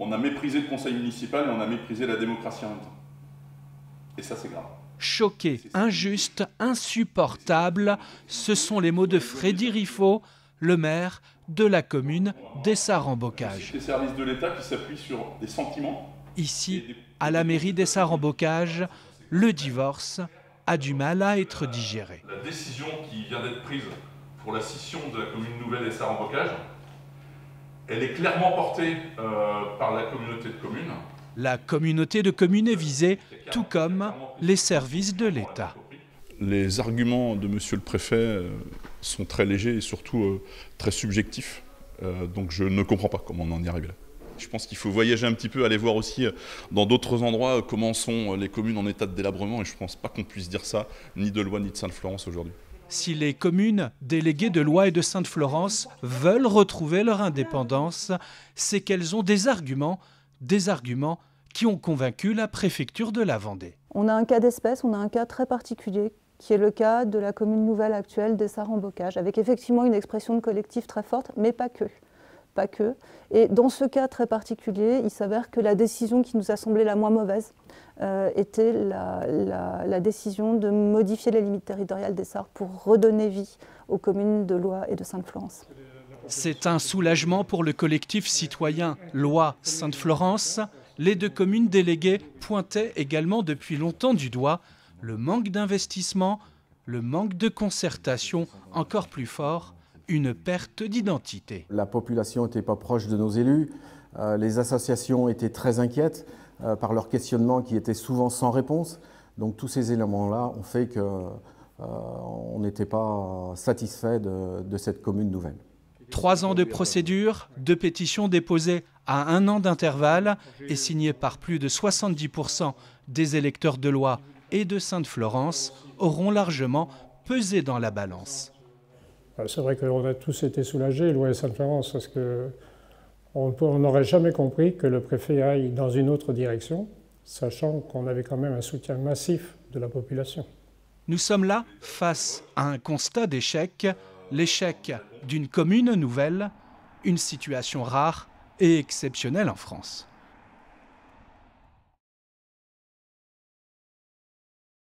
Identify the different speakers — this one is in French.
Speaker 1: on a méprisé le conseil municipal et on a méprisé la démocratie en même temps. Et ça, c'est grave.
Speaker 2: Choqué, injuste, insupportable, ce sont les mots de Frédéric Riffaut, le maire de la commune des en bocage
Speaker 1: de l'État qui sur des sentiments.
Speaker 2: Ici, à la mairie d'Essar-en-Bocage, le divorce a du mal à être digéré.
Speaker 1: La, décision qui vient d'être prise pour la scission de la commune nouvelle d'Essar-en-Bocage. Elle est clairement portée euh, par la communauté de communes.
Speaker 2: La communauté de communes est visée, tout comme les services de l'État.
Speaker 1: Les arguments de Monsieur le Préfet euh, sont très légers et surtout euh, très subjectifs. donc je ne comprends pas comment on en est arrivé là. Je pense qu'il faut voyager un petit peu, aller voir aussi dans d'autres endroits comment sont les communes en état de délabrement. Et je ne pense pas qu'on puisse dire ça ni de loi, ni de Sainte-Florence aujourd'hui
Speaker 2: si les communes déléguées de Lois et de Sainte-Florence veulent retrouver leur indépendance, c'est qu'elles ont des arguments, des arguments qui ont convaincu la préfecture de la Vendée.
Speaker 3: On a un cas d'espèce, on a un cas très particulier qui est le cas de la commune nouvelle actuelle des bocage avec effectivement une expression de collectif très forte, mais pas que. Pas que. Et dans ce cas très particulier, il s'avère que la décision qui nous a semblé la moins mauvaise, euh, était la, décision de modifier les limites territoriales des Sarts pour redonner vie aux communes de Lois et de Sainte-Florence.
Speaker 2: C'est un soulagement pour le collectif citoyen Lois-Sainte-Florence. Les deux communes déléguées pointaient également depuis longtemps du doigt le manque d'investissement, le manque de concertation encore plus fort, une perte d'identité. La population n'était pas proche de nos élus, euh, les associations étaient très inquiètes. Euh, par leurs questionnements qui étaient souvent sans réponse. Donc tous ces éléments-là ont fait qu'on euh, n'était pas satisfait de, cette commune nouvelle. Trois ans de procédure, deux pétitions déposées à un an d'intervalle et signées par plus de 70% des électeurs de Lois et de Sainte-Florence auront largement pesé dans la balance. Ah, c'est vrai qu'on a tous été soulagés, Lois et Sainte-Florence, parce que on n'aurait jamais compris que le préfet aille dans une autre direction, sachant qu'on avait quand même un soutien massif de la population. Nous sommes là face à un constat d'échec, l'échec d'une commune nouvelle, une
Speaker 3: situation rare et exceptionnelle en France.